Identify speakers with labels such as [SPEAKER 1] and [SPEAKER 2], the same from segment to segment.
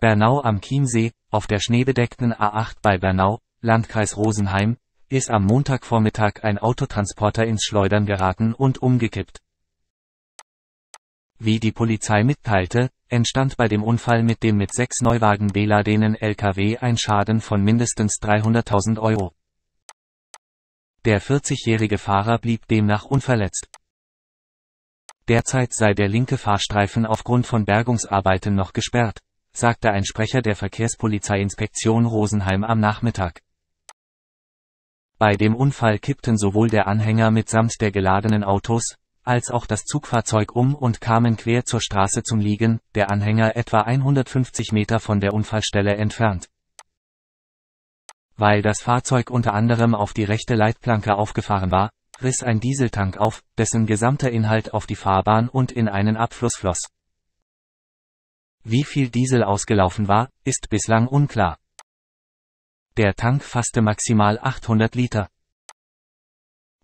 [SPEAKER 1] Bernau am Chiemsee, auf der schneebedeckten A8 bei Bernau, Landkreis Rosenheim, ist am Montagvormittag ein Autotransporter ins Schleudern geraten und umgekippt. Wie die Polizei mitteilte, entstand bei dem Unfall mit dem mit sechs Neuwagen beladenen LKW ein Schaden von mindestens 300.000 Euro. Der 40-jährige Fahrer blieb demnach unverletzt. Derzeit sei der linke Fahrstreifen aufgrund von Bergungsarbeiten noch gesperrt, sagte ein Sprecher der Verkehrspolizeiinspektion Rosenheim am Nachmittag. Bei dem Unfall kippten sowohl der Anhänger mitsamt der geladenen Autos, als auch das Zugfahrzeug um und kamen quer zur Straße zum Liegen, der Anhänger etwa 150 Meter von der Unfallstelle entfernt. Weil das Fahrzeug unter anderem auf die rechte Leitplanke aufgefahren war, riss ein Dieseltank auf, dessen gesamter Inhalt auf die Fahrbahn und in einen Abfluss floss. Wie viel Diesel ausgelaufen war, ist bislang unklar. Der Tank fasste maximal 800 Liter.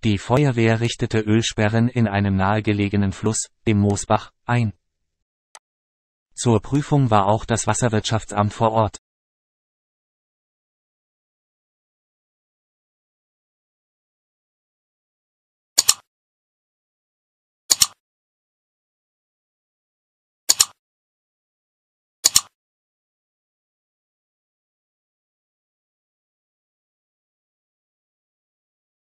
[SPEAKER 1] Die Feuerwehr richtete Ölsperren in einem nahegelegenen Fluss, dem Moosbach, ein. Zur Prüfung war auch das Wasserwirtschaftsamt vor Ort.